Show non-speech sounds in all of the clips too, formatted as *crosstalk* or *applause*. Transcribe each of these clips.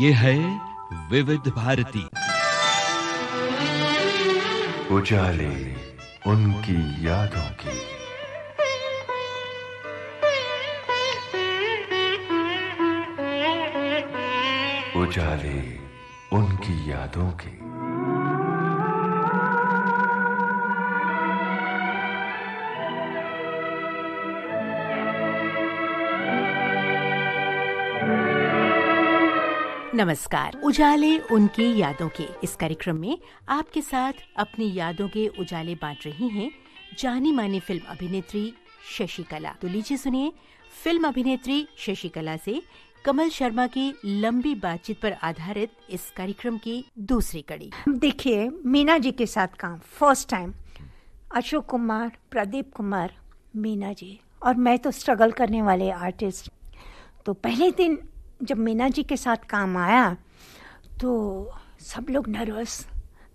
ये है विविध भारती उजाले उनकी यादों की उजाले उनकी यादों की नमस्कार उजाले उनकी यादों के इस कार्यक्रम में आपके साथ अपनी यादों के उजाले बांट रही हैं जानी मानी फिल्म अभिनेत्री शशिकला तो लीजिए सुनिए फिल्म अभिनेत्री शशिकला से कमल शर्मा की लंबी बातचीत पर आधारित इस कार्यक्रम की दूसरी कड़ी देखिए मीना जी के साथ काम फर्स्ट टाइम अशोक कुमार प्रदीप कुमार मीना जी और मैं तो स्ट्रगल करने वाले आर्टिस्ट तो पहले दिन जब मीना जी के साथ काम आया तो सब लोग नर्वस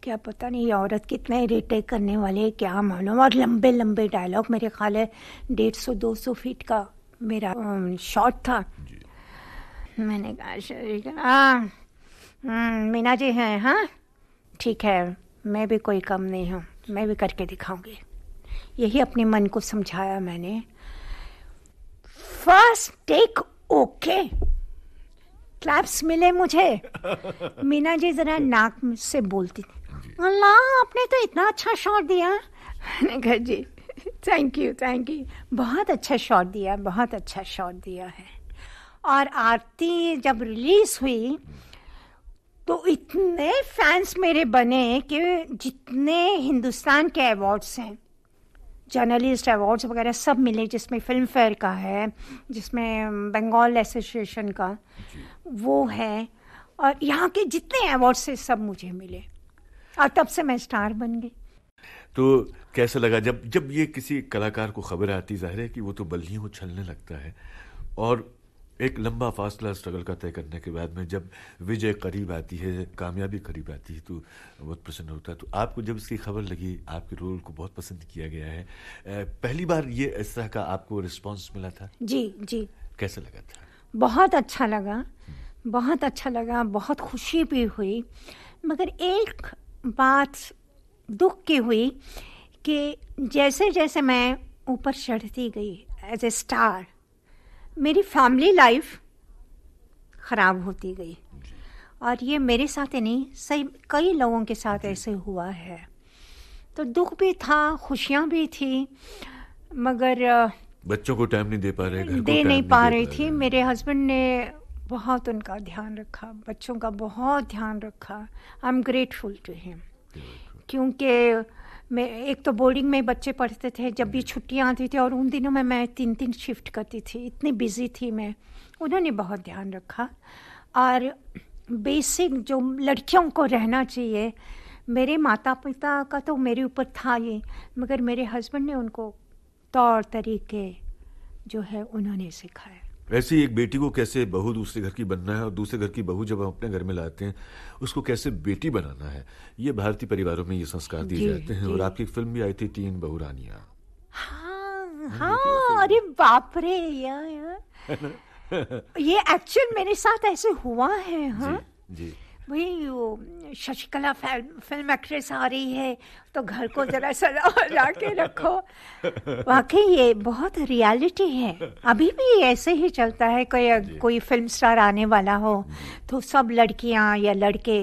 क्या पता नहीं ये औरत कितने रिटेक करने वाले क्या मालूम और लंबे लंबे डायलॉग मेरे ख्याल है डेढ़ सौ दो सौ फीट का मेरा शॉट um, था मैंने कहा हाँ, हम्म, मीना जी हैं हाँ ठीक है मैं भी कोई कम नहीं हूँ मैं भी करके दिखाऊंगी यही अपने मन को समझाया मैंने फर्स्ट टेक ओके क्लैप्स मिले मुझे मीना जी जरा नाक से बोलती थी अल्लाह आपने तो इतना अच्छा शॉट दिया घर जी थैंक यू थैंक यू बहुत अच्छा शॉट दिया बहुत अच्छा शॉट दिया है और आरती जब रिलीज़ हुई तो इतने फैंस मेरे बने कि जितने हिंदुस्तान के अवार्ड्स हैं जर्नलिस्ट अवार्ड्स वगैरह सब मिले जिसमें फिल्म फेयर का है जिसमें बंगाल um, एसोसिएशन का वो है और यहाँ के जितने अवार्ड से सब मुझे मिले और तब से मैं स्टार बन गई तो कैसा लगा जब जब ये किसी कलाकार को खबर आती जाहिर है कि वो तो बल्लियों छलने लगता है और एक लंबा फासला स्ट्रगल का तय करने के बाद में जब विजय करीब आती है कामयाबी करीब आती है तो बहुत प्रसन्न होता है तो आपको जब इसकी खबर लगी आपके रोल को बहुत पसंद किया गया है पहली बार ये इस तरह का आपको रिस्पॉन्स मिला था जी जी कैसा लगा था बहुत अच्छा लगा बहुत अच्छा लगा बहुत खुशी भी हुई मगर एक बात दुख की हुई कि जैसे जैसे मैं ऊपर चढ़ती गई एज ए स्टार मेरी फैमिली लाइफ ख़राब होती गई और ये मेरे साथ ही नहीं सही कई लोगों के साथ ऐसे हुआ है तो दुख भी था खुशियाँ भी थी मगर बच्चों को टाइम नहीं दे पा रहे घर दे नहीं पा रही थी मेरे हस्बैंड ने बहुत उनका ध्यान रखा बच्चों का बहुत ध्यान रखा I am grateful to him क्योंकि मैं एक तो बोर्डिंग में बच्चे पढ़ते थे जब भी छुट्टियाँ आती थी और उन दिनों में मैं तीन तीन शिफ्ट करती थी इतनी बिजी थी मैं उन्होंने बहुत ध्यान रखा और बेसिक जो लड़कियों को रहना चाहिए मेरे माता पिता का तो मेरे ऊपर था ही मगर मेरे हस्बैंड ने उनको तौर तरीके जो है उन्होंने सिखाया वैसे एक बेटी को कैसे बहू दूसरे घर की बनना है और दूसरे घर की बहू जब हम अपने घर में लाते हैं उसको कैसे बेटी बनाना है ये भारतीय परिवारों में ये संस्कार दिए जाते हैं और आपकी फिल्म भी आई थी तीन बहु रानिया हाँ हाँ, हाँ अरे बाप रे यार *laughs* ये एक्चुअल मेरे साथ ऐसे हुआ है हाँ जी, जी. भाई वो शशिकला फिल्म फिल्म एक्ट्रेस आ रही है तो घर को ज़रा सजा सजा के रखो वाकई ये बहुत रियलिटी है अभी भी ऐसे ही चलता है कोई कोई फिल्म स्टार आने वाला हो तो सब लड़कियां या लड़के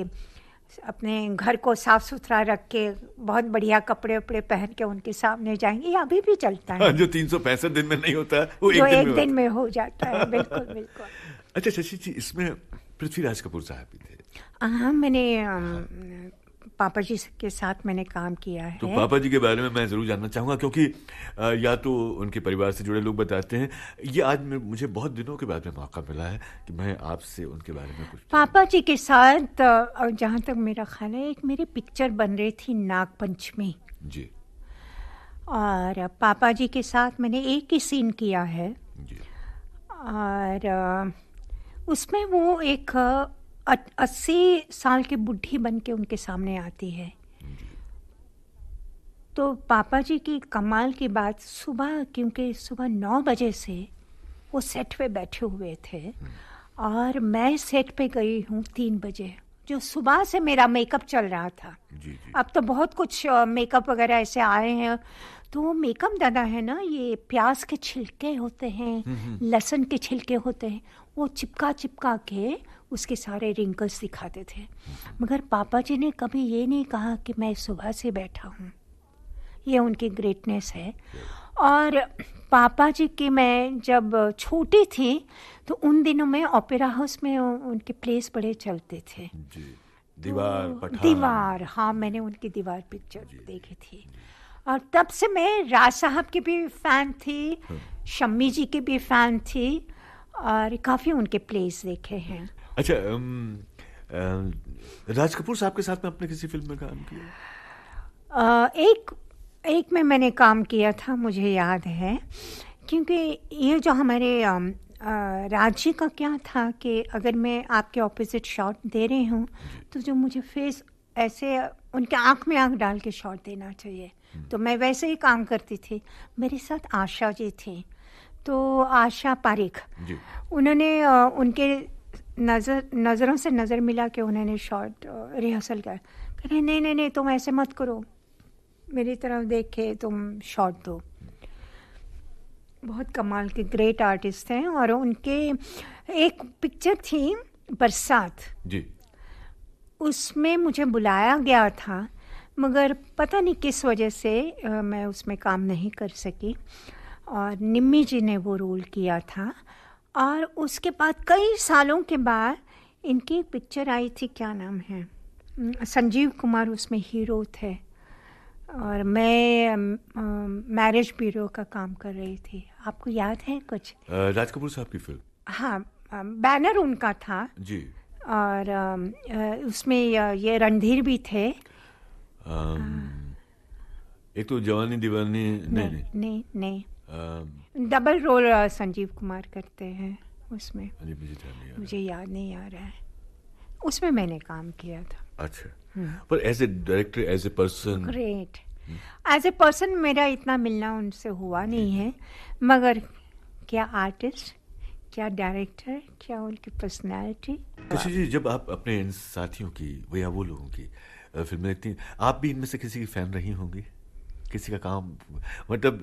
अपने घर को साफ सुथरा रख के बहुत बढ़िया कपड़े उपड़े पहन के उनके सामने जाएंगे ये अभी भी चलता है हाँ, जो तीन सौ दिन में नहीं होता है वो एक दिन, एक में, दिन में हो जाता है बिल्कुल बिल्कुल *laughs* अच्छा शशि जी इसमें पृथ्वीराज कपूर साहब भी थे हाँ मैंने हाँ। पापा जी के साथ मैंने काम किया तो है तो पापा जी के बारे में मैं ज़रूर जानना चाहूंगा क्योंकि या तो उनके परिवार से जुड़े लोग बताते हैं ये आज मुझे बहुत दिनों के बाद में मौका मिला है कि मैं आपसे उनके बारे में कुछ पापा जी के साथ जहाँ तक मेरा ख्याल है एक मेरी पिक्चर बन रही थी नागपंचमी जी और पापा जी के साथ मैंने एक ही सीन किया है जी और आ, उसमें वो एक अस्सी साल की बुढ़ी बन के उनके सामने आती है तो पापा जी की कमाल की बात सुबह क्योंकि सुबह नौ बजे से वो सेट पे बैठे हुए थे और मैं सेट पे गई हूँ तीन बजे जो सुबह से मेरा मेकअप चल रहा था जी, जी। अब तो बहुत कुछ मेकअप वगैरह ऐसे आए हैं तो वो मेकअप दादा है ना ये प्याज के छिलके होते हैं हम्म, हम्म। लहसुन के छिलके होते हैं वो चिपका चिपका के उसके सारे रिंकल्स दिखाते थे मगर पापा जी ने कभी ये नहीं कहा कि मैं सुबह से बैठा हूँ ये उनकी ग्रेटनेस है और पापा जी की मैं जब छोटी थी तो उन दिनों में ओपेरा हाउस में उनके प्लेस बड़े चलते थे दीवार तो, दीवार हाँ मैंने उनकी दीवार पिक्चर देखी थी और तब से मैं राज साहब की भी फ़ैन थी हाँ। शम्मी जी की भी फ़ैन थी और काफ़ी उनके प्लेस देखे हैं अच्छा um, uh, राज कपूर साहब के साथ में आपने किसी फिल्म में काम किया एक एक में मैंने काम किया था मुझे याद है क्योंकि ये जो हमारे um, राज्य का क्या था कि अगर मैं आपके ऑपोजिट शॉट दे रही हूँ तो जो मुझे फेस ऐसे उनके आंख में आंख डाल के शॉट देना चाहिए हम्म। तो मैं वैसे ही काम करती थी मेरे साथ आशा जी थी तो आशा पारिख उन्होंने उनके नज़र नज़रों से नज़र मिला के उन्होंने शॉर्ट रिहर्सल कर कह रहे नहीं नहीं नहीं तुम ऐसे मत करो मेरी तरफ देख के तुम शॉर्ट दो बहुत कमाल के ग्रेट आर्टिस्ट हैं और उनके एक पिक्चर थी बरसात जी उसमें मुझे बुलाया गया था मगर पता नहीं किस वजह से मैं उसमें काम नहीं कर सकी और निम्मी जी ने वो रोल किया था और उसके बाद कई सालों के बाद इनकी एक पिक्चर आई थी क्या नाम है संजीव कुमार उसमें हीरो थे और मैं मैरिज ब्यूरो का काम कर रही थी आपको याद है कुछ राज कपूर साहब की फिल्म हाँ बैनर उनका था जी और उसमें ये रणधीर भी थे आम, आ, एक तो जवानी दीवानी नहीं नहीं नहीं, नहीं, नहीं डबल रोल संजीव कुमार करते हैं उसमें मुझे याद नहीं आ रहा है उसमें मैंने काम किया था अच्छा हम्म। पर as a director as a person great as a person मेरा इतना मिलना उनसे हुआ नहीं है मगर क्या आर्टिस्ट क्या डायरेक्टर क्या उनकी पर्सनालिटी अच्छा जी जब आप अपने इन साथियों की या वो लोगों की फिल्में देखती हैं आप भी इनमें से किसी की फैन रही होंगी किसी का काम मतलब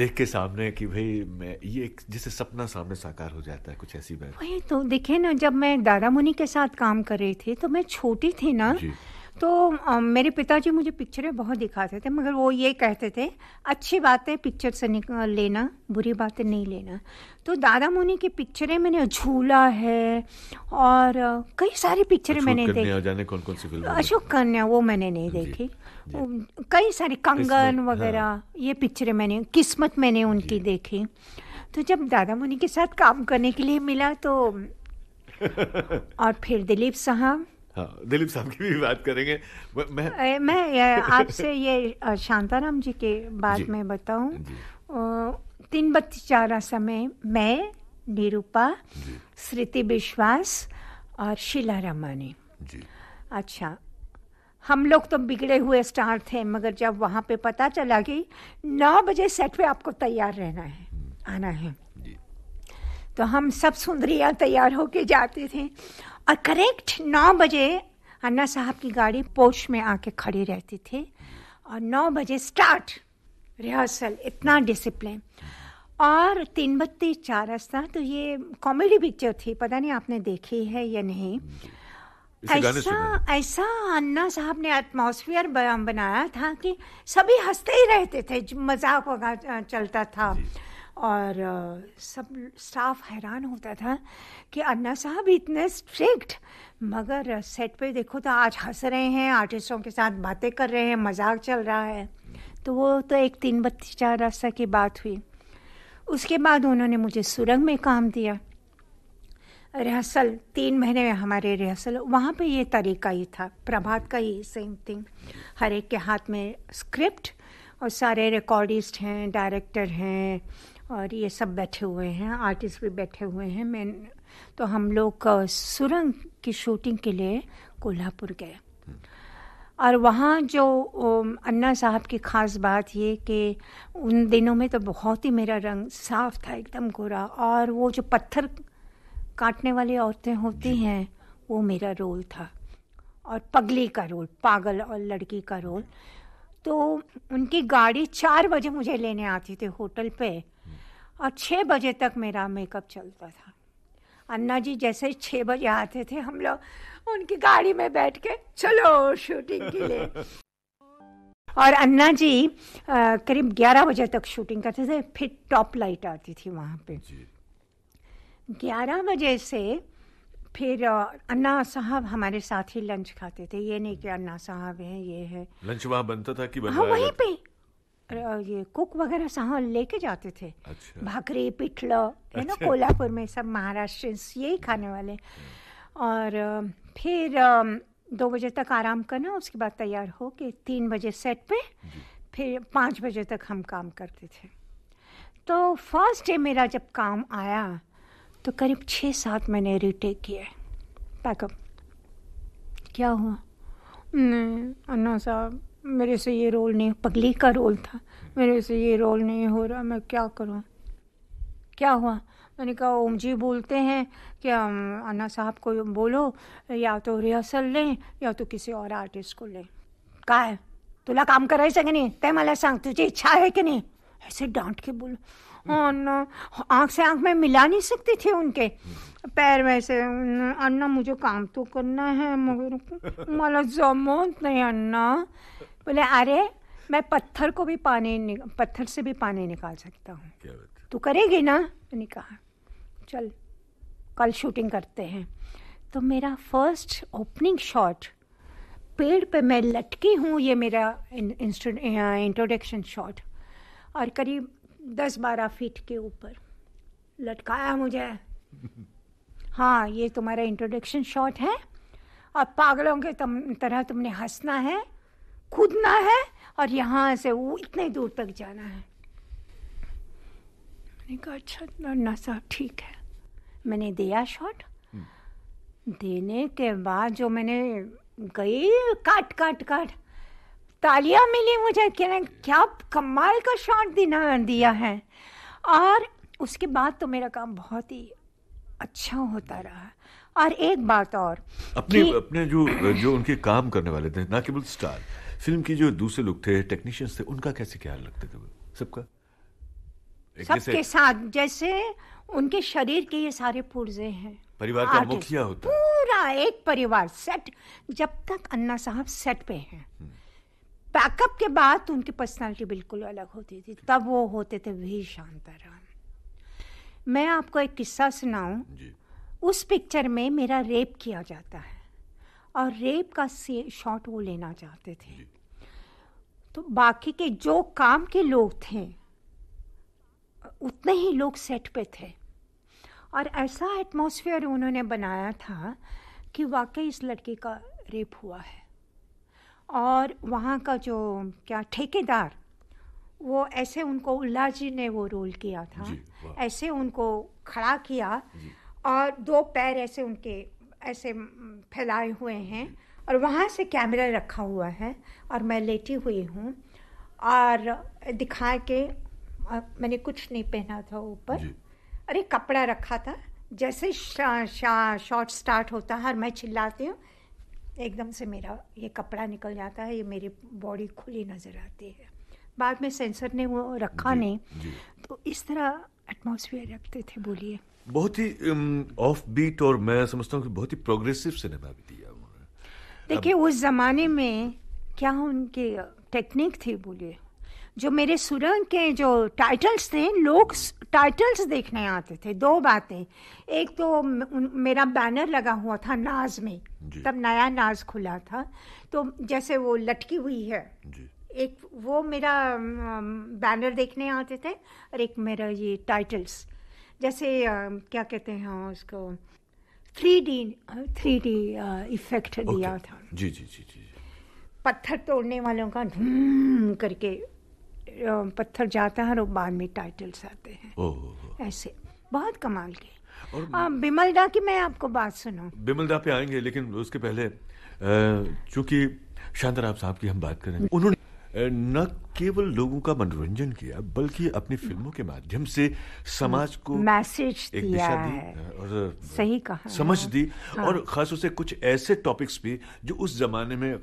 देख के सामने कि भाई मैं ये एक जैसे सपना सामने साकार हो जाता है कुछ ऐसी बात वही तो देखे ना जब मैं दादा मुनि के साथ काम कर रही थी तो मैं छोटी थी ना जी. तो आ, मेरे पिताजी मुझे पिक्चरें बहुत दिखाते थे मगर वो ये कहते थे अच्छी बातें पिक्चर से लेना बुरी बातें नहीं लेना तो दादा मुनी की पिक्चरें मैंने झूला है और कई सारी पिक्चरें मैंने देखी अशोक कन्या वो मैंने नहीं देखी कई सारी कंगन वगैरह हाँ। ये पिक्चरें मैंने किस्मत मैंने उनकी देखी तो जब दादा मुनि के साथ काम करने के लिए मिला तो *laughs* और फिर दिलीप साहब हाँ दिलीप साहब की भी बात करेंगे मैं मैं *laughs* आपसे ये शांताराम जी के बात में बताऊं तीन बत्ती चारा समय मैं निरूपा श्रिति विश्वास और शीला रामानी अच्छा हम लोग तो बिगड़े हुए स्टार थे मगर जब वहाँ पे पता चला कि नौ बजे सेट पे आपको तैयार रहना है हम्म। आना है तो हम सब सुंदरियाँ तैयार होके जाती थी और करेक्ट नौ बजे अन्ना साहब की गाड़ी पोच में आके खड़ी रहती थी और नौ बजे स्टार्ट रिहर्सल इतना डिसिप्लिन और तीन बत्ती चार रास्ता तो ये कॉमेडी पिक्चर थी पता नहीं आपने देखी है या नहीं ऐसा ऐसा अन्ना साहब ने एटमोसफियर बनाया था कि सभी हंसते ही रहते थे मजाक वगैरह चलता था जी. और सब स्टाफ हैरान होता था कि अन्ना साहब इतने स्ट्रिक्ट मगर सेट पे देखो तो आज हंस रहे हैं आर्टिस्टों के साथ बातें कर रहे हैं मजाक चल रहा है तो वो तो एक तीन बत्तीस चार रास्ता की बात हुई उसके बाद उन्होंने मुझे सुरंग में काम दिया रिहर्सल तीन महीने में हमारे रिहर्सल वहाँ पे ये तरीका ही था प्रभात का ही सेम थिंग हर एक के हाथ में स्क्रिप्ट और सारे रिकॉर्डिस्ट हैं डायरेक्टर हैं और ये सब बैठे हुए हैं आर्टिस्ट भी बैठे हुए हैं मैं तो हम लोग सुरंग की शूटिंग के लिए कोल्हापुर गए हम्म। और वहाँ जो अन्ना साहब की ख़ास बात ये कि उन दिनों में तो बहुत ही मेरा रंग साफ था एकदम गोरा और वो जो पत्थर काटने वाली औरतें होती हैं वो मेरा रोल था और पगली का रोल पागल और लड़की का रोल तो उनकी गाड़ी चार बजे मुझे लेने आती थी होटल पे और छः बजे तक मेरा मेकअप चलता था अन्ना जी जैसे छः बजे आते थे हम लोग उनकी गाड़ी में बैठ के चलो शूटिंग के लिए और अन्ना जी करीब 11 बजे तक शूटिंग करते थे फिर टॉप लाइट आती थी वहाँ पे 11 बजे से फिर अन्ना साहब हमारे साथ ही लंच खाते थे ये नहीं कि अन्ना साहब हैं ये है लंच वहाँ बनता था कि बन हाँ वहीं पे ये कुक वगैरह सहाँ लेके जाते थे अच्छा। भाकरी पिठल है ना अच्छा। कोल्हापुर में सब महाराष्ट्र यही खाने वाले और फिर दो बजे तक आराम करना उसके बाद तैयार हो के तीन बजे सेट पे फिर पाँच बजे तक हम काम करते थे तो फर्स्ट डे मेरा जब काम आया तो करीब छः सात मैंने रिटेक किए पैकअप क्या हुआ अन्ना साहब मेरे से ये रोल नहीं पगली का रोल था मेरे से ये रोल नहीं हो रहा मैं क्या करूँ क्या हुआ मैंने कहा ओम जी बोलते हैं कि अन्ना साहब को बोलो या तो रिहर्सल लें या तो किसी और आर्टिस्ट को लें है तुला काम करायचं की नाही ते मला सांग तुझी इच्छा है कि नहीं ऐसे डांट के बोलो हाँ, अन्ना आँख से आँख में मिला नहीं सकती थी उनके पैर में से अन्ना मुझे काम तो करना है मगर माला जमोत नहीं अन्ना बोले अरे मैं पत्थर को भी पानी पत्थर से भी पानी निकाल सकता हूँ तू करेगी ना मैंने कहा चल कल शूटिंग करते हैं तो मेरा फर्स्ट ओपनिंग शॉट पेड़ पे मैं लटकी हूँ ये मेरा इंट्रोडक्शन शॉट और करीब दस बारह फीट के ऊपर लटकाया मुझे *laughs* हाँ ये तुम्हारा इंट्रोडक्शन शॉट है और पागलों के तम, तरह तुमने हंसना है कूदना है और यहाँ से वो इतने दूर तक जाना है मैंने कहा अच्छा लड़ना साहब ठीक है मैंने दिया शॉट हम्म। देने के बाद जो मैंने गई काट काट काट तालियां मिली मुझे कि क्या कमाल का शॉट दिना दिया है और उसके बाद तो मेरा काम बहुत ही अच्छा होता रहा और एक बात और अपने अपने जो जो उनके काम करने वाले थे ना केवल स्टार फिल्म की जो दूसरे लोग थे टेक्नीशियंस थे उनका कैसे ख्याल रखते थे वो सबका सबके साथ जैसे उनके शरीर के ये सारे पुर्जे हैं परिवार का मुखिया होता पूरा एक परिवार सेट जब तक अन्ना साहब सेट पे हैं बैकअप हम्म। के बाद तो उनकी पर्सनालिटी बिल्कुल अलग होती थी तब वो होते थे वही शांताराम मैं आपको एक किस्सा सुनाऊं उस पिक्चर में मेरा रेप किया जाता है और रेप का शॉट वो लेना चाहते थे तो बाकी के जो काम के लोग थे उतने ही लोग सेट पे थे और ऐसा एटमॉस्फेयर उन्होंने बनाया था कि वाकई इस लड़के का रेप हुआ है और वहाँ का जो क्या ठेकेदार वो ऐसे उनको उल्ला जी ने वो रोल किया था ऐसे उनको खड़ा किया और दो पैर ऐसे उनके ऐसे फैलाए हुए हैं और वहाँ से कैमरा रखा हुआ है और मैं लेटी हुई हूँ और दिखा के मैंने कुछ नहीं पहना था ऊपर अरे कपड़ा रखा था जैसे शॉट स्टार्ट होता है और मैं चिल्लाती हूँ एकदम से मेरा ये कपड़ा निकल जाता है ये मेरी बॉडी खुली नज़र आती है बाद में सेंसर ने वो रखा जी, नहीं जी। तो इस तरह एटमोसफियर रखते थे बोलिए बहुत ही ऑफ um, बीट और मैं समझता हूँ कि बहुत ही प्रोग्रेसिव सिनेमा भी दिया उन्होंने देखिए उस ज़माने में क्या उनके टेक्निक थी बोलिए जो मेरे सुरंग के जो टाइटल्स थे लोग टाइटल्स देखने आते थे दो बातें एक तो मेरा बैनर लगा हुआ था नाज में तब नया नाज खुला था तो जैसे वो लटकी हुई है जी। एक वो मेरा बैनर देखने आते थे और एक मेरा ये टाइटल्स जैसे क्या कहते हैं उसको three D three D effect दिया था जी जी जी जी पत्थर तोड़ने वालों का धूम करके पत्थर जाता है और बाद में टाइटल्स आते हैं ऐसे बहुत कमाल के और बिमलदा की मैं आपको बात सुनूं बिमलदा पे आएंगे लेकिन उसके पहले चूंकि शानदार साहब की हम बात करें उन्होंने न केवल लोगों का मनोरंजन किया बल्कि अपनी फिल्मों के माध्यम से समाज को मैसेज एक दिशा दी और सही कहा समझ दी हाँ। और खासतौर से कुछ ऐसे टॉपिक्स भी जो उस जमाने में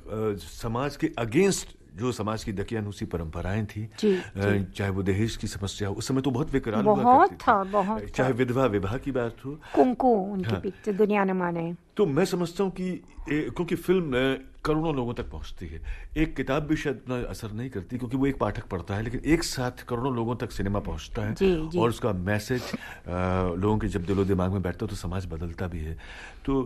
समाज के अगेंस्ट जो समाज की दकियानुसी परंपराएं थी जी, जी. चाहे वो दहेज की समस्या हो उस समय तो बहुत विकराल बहुत था बहुत चाहे विधवा विवाह की बात हो कुंकु उनके हाँ, दुनिया ने माने तो मैं समझता हूँ कि क्योंकि फिल्म करोड़ों लोगों तक पहुंचती है एक किताब भी शायद इतना असर नहीं करती क्योंकि वो एक पाठक पढ़ता है लेकिन एक साथ करोड़ों लोगों तक सिनेमा पहुंचता है जी, जी. और उसका मैसेज लोगों के जब दिलो दिमाग में बैठता है तो समाज बदलता भी है तो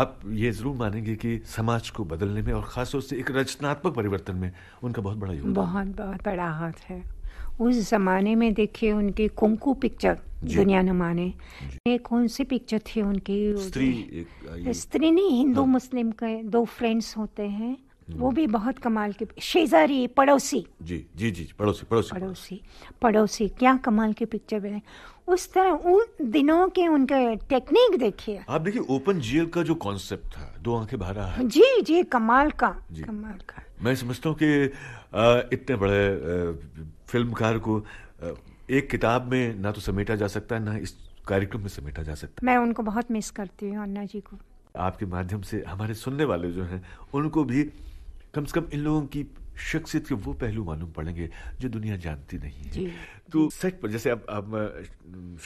आप ये ज़रूर मानेंगे कि समाज को बदलने में और ख़ासतौर से एक रचनात्मक परिवर्तन में उनका बहुत बड़ा योगदान बहुत बहुत बड़ा हाथ है उस ज़माने में देखिए उनके कुंकू पिक्चर दुनिया नमाने माने ये कौन सी पिक्चर थी उनकी स्त्री स्त्री नहीं हिंदू हाँ। मुस्लिम के दो फ्रेंड्स होते हैं वो भी बहुत कमाल की शेजारी पड़ोसी जी जी जी पड़ोसी पड़ोसी पड़ोसी पड़ोसी क्या कमाल की पिक्चर बने उस तरह उन दिनों के उनके टेक्निक देखिए आप देखिए ओपन जीएल का जो कॉन्सेप्ट था दो आंखें भरा है जी जी कमाल का जी, कमाल का मैं समझता हूँ कि इतने बड़े फिल्मकार को एक किताब में ना तो समेटा जा सकता है ना इस कार्यक्रम में समेटा जा सकता मैं उनको बहुत मिस करती हूँ अन्ना जी को आपके माध्यम से हमारे सुनने वाले जो हैं उनको भी कम से कम इन लोगों की शख्सियत के वो पहलू मालूम पड़ेंगे जो दुनिया जानती नहीं है तो सच पर जैसे अब अब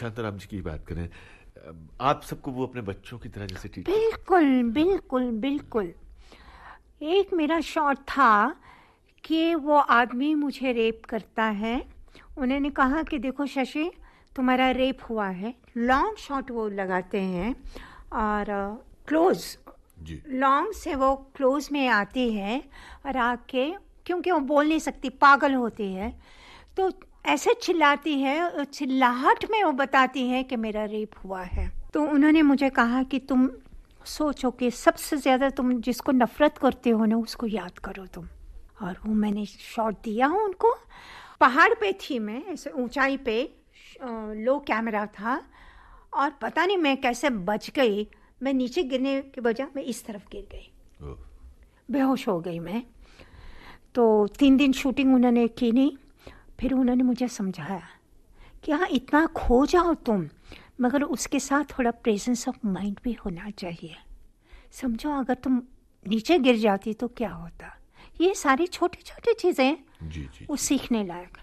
शांताराम जी की बात करें आप सबको वो अपने बच्चों की तरह जैसे ठीक बिल्कुल बिल्कुल बिल्कुल एक मेरा शॉट था कि वो आदमी मुझे रेप करता है उन्होंने कहा कि देखो शशि तुम्हारा रेप हुआ है लॉन्ग शॉट वो लगाते हैं और क्लोज़ लॉन्ग से वो क्लोज में आती है और आके क्योंकि वो बोल नहीं सकती पागल होती है तो ऐसे चिल्लाती है चिल्लाहट में वो बताती है कि मेरा रेप हुआ है तो उन्होंने मुझे कहा कि तुम सोचो कि सबसे ज़्यादा तुम जिसको नफ़रत करते हो ना उसको याद करो तुम और वो मैंने शॉट दिया उनको पहाड़ पे थी मैं ऐसे ऊंचाई पे लो कैमरा था और पता नहीं मैं कैसे बच गई मैं नीचे गिरने के बजाय मैं इस तरफ गिर गई बेहोश हो गई मैं तो तीन दिन शूटिंग उन्होंने की नहीं फिर उन्होंने मुझे समझाया कि हाँ इतना खो जाओ तुम मगर उसके साथ थोड़ा प्रेजेंस ऑफ माइंड भी होना चाहिए समझो अगर तुम नीचे गिर जाती तो क्या होता ये सारी छोटी छोटी चीज़ें वो सीखने लायक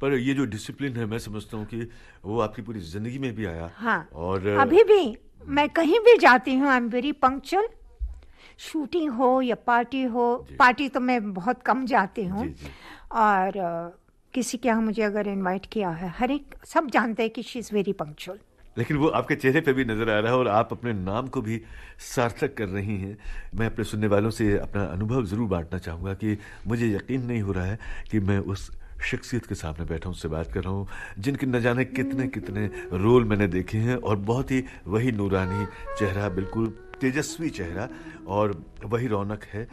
पर ये जो डिसिप्लिन है मैं समझता हूँ कि वो आपकी पूरी जिंदगी में भी आया हाँ और अभी भी मैं कहीं भी जाती हूँ I am very punctual shooting हो या पार्टी हो पार्टी तो मैं बहुत कम जाती हूँ और किसी के यहाँ मुझे अगर इनवाइट किया है हर एक सब जानते हैं कि शी इज़ वेरी पंक्चुअल लेकिन वो आपके चेहरे पे भी नज़र आ रहा है और आप अपने नाम को भी सार्थक कर रही हैं मैं अपने सुनने वालों से अपना अनुभव ज़रूर बांटना चाहूँगा कि मुझे यकीन नहीं हो रहा है कि मैं उस शख्सियत के सामने बैठा हूँ बात कर रहा हूँ जिनके न जाने कितने कितने रोल मैंने देखे हैं और बहुत ही वही नूरानी चेहरा बिल्कुल तेजस्वी चेहरा और वही रौनक है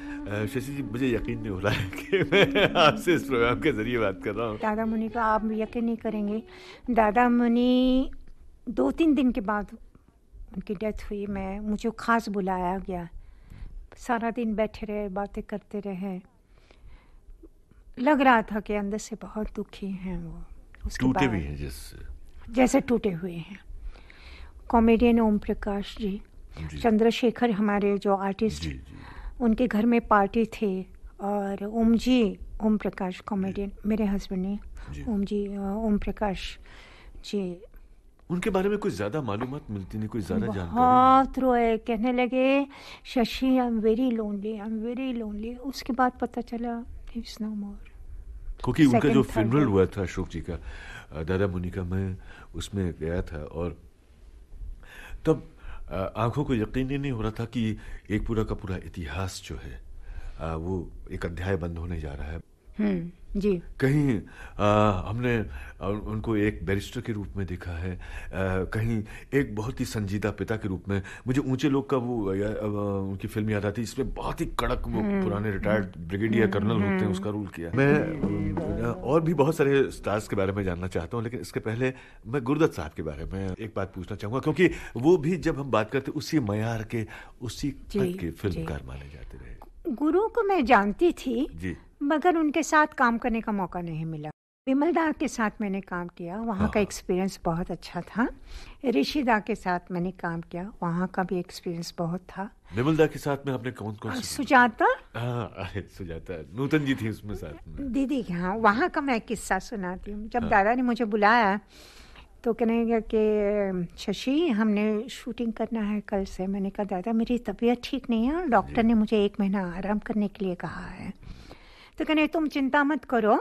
शशि जी मुझे यकीन नहीं हो रहा है कि मैं आपसे इस प्रोग्राम के ज़रिए बात कर रहा हूँ दादा मुनि का आप यकीन नहीं करेंगे दादा मुनि दो तीन दिन के बाद उनकी डेथ हुई मैं मुझे खास बुलाया गया सारा दिन बैठे रहे बातें करते रहे लग रहा था कि अंदर से बहुत दुखी हैं वो टूटे भी हैं जैसे जैसे टूटे हुए हैं कॉमेडियन ओम प्रकाश जी, जी। चंद्रशेखर हमारे जो आर्टिस्ट जी, जी। उनके घर में पार्टी थी और ओम जी ओम प्रकाश कॉमेडियन मेरे हस्बैंड ने ओम जी ओम प्रकाश जी उनके बारे में कुछ ज्यादा मालूम मिलती नहीं कोई ज्यादा जानकारी बहुत कहने लगे Shashi I am very lonely I am very lonely उसके बाद पता चला इट्स नो मोर क्योंकि उनका जो फ्यूनरल हुआ था अशोक जी का दादा मुनि का मैं उसमें गया था और तब आंखों को यकीन ही नहीं हो रहा था कि एक पूरा का पूरा इतिहास जो है वो एक अध्याय बंद होने जा रहा है हम्म, जी कहीं आ, हमने उनको एक बैरिस्टर के रूप में देखा है आ, कहीं एक बहुत ही संजीदा पिता के रूप में मुझे ऊंचे लोग का वो या, आ, उनकी फिल्म याद आती है इसमें बहुत ही कड़क वो हम्म, पुराने हम्म। रिटायर्ड ब्रिगेडियर कर्नल होते हैं उसका रोल किया मैं और भी बहुत सारे स्टार्स के बारे में जानना चाहता हूँ लेकिन इसके पहले मैं गुरुदत्त साहब के बारे में एक बात पूछना चाहूंगा क्योंकि वो भी जब हम बात करते उसी मैार के उसी के फिल्मकार माने जाते रहे गुरु को मैं जानती थी मगर उनके साथ काम करने का मौका नहीं मिला विमल दा के साथ मैंने काम किया वहाँ का एक्सपीरियंस हाँ। बहुत अच्छा था ऋषि दा के साथ मैंने काम किया वहाँ का भी एक्सपीरियंस बहुत था विमल दा के साथ में आपने कौन कौन सुजाता हाँ, सुजाता नूतन जी थी उसमें साथ में दीदी हाँ वहाँ का मैं किस्सा सुनाती हूँ जब हाँ। दादा ने मुझे बुलाया तो कहने कि शशि हमने शूटिंग करना है कल से मैंने कहा दादा मेरी तबीयत ठीक नहीं है डॉक्टर ने मुझे एक महीना आराम करने के लिए कहा है तो कहने तुम चिंता मत करो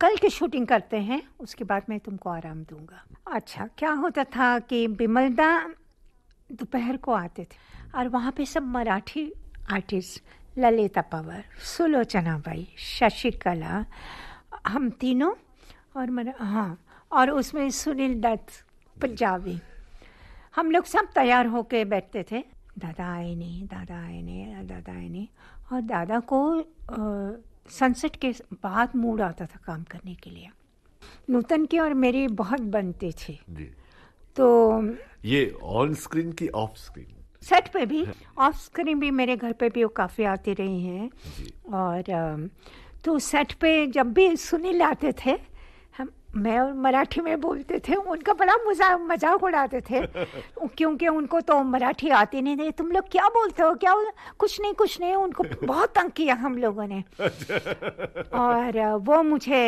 कल की शूटिंग करते हैं उसके बाद मैं तुमको आराम दूंगा अच्छा क्या होता था कि बिमलदा दोपहर को आते थे और वहाँ पे सब मराठी आर्टिस्ट ललिता पवार सुलोचना बाई शशिकला हम तीनों और मर हाँ और उसमें सुनील दत्त पंजाबी हम लोग सब तैयार होके बैठते थे दादा आए नहीं दादा आए नहीं दादा आए नहीं और दादा को आ, सनसेट के बाद मूड आता था काम करने के लिए नूतन के और मेरे बहुत बनते थे तो ये ऑन स्क्रीन की ऑफ स्क्रीन सेट पे भी ऑफ हाँ। स्क्रीन भी मेरे घर पे भी वो काफ़ी आते रहे हैं और तो सेट पे जब भी सुनील आते थे मैं मराठी में बोलते थे उनका बड़ा मजा मजाक उड़ाते थे *laughs* क्योंकि उनको तो मराठी आती नहीं थी तुम लोग क्या बोलते हो क्या कुछ नहीं कुछ नहीं उनको बहुत तंग किया हम लोगों ने *laughs* और वो मुझे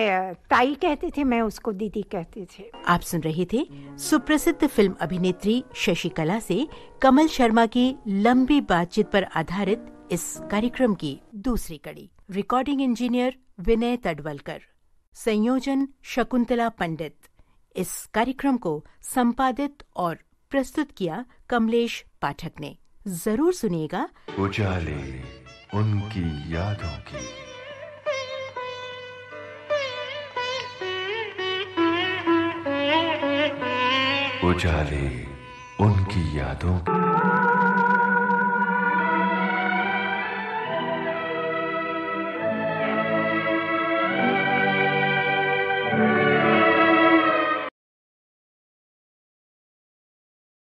ताई कहती थी मैं उसको दीदी कहती थी आप सुन रहे थे सुप्रसिद्ध फिल्म अभिनेत्री शशिकला से कमल शर्मा की लंबी बातचीत पर आधारित इस कार्यक्रम की दूसरी कड़ी रिकॉर्डिंग इंजीनियर विनय तडवलकर संयोजन शकुंतला पंडित इस कार्यक्रम को संपादित और प्रस्तुत किया कमलेश पाठक ने जरूर सुनिएगा उजाले उनकी यादों की उजाले उनकी यादों की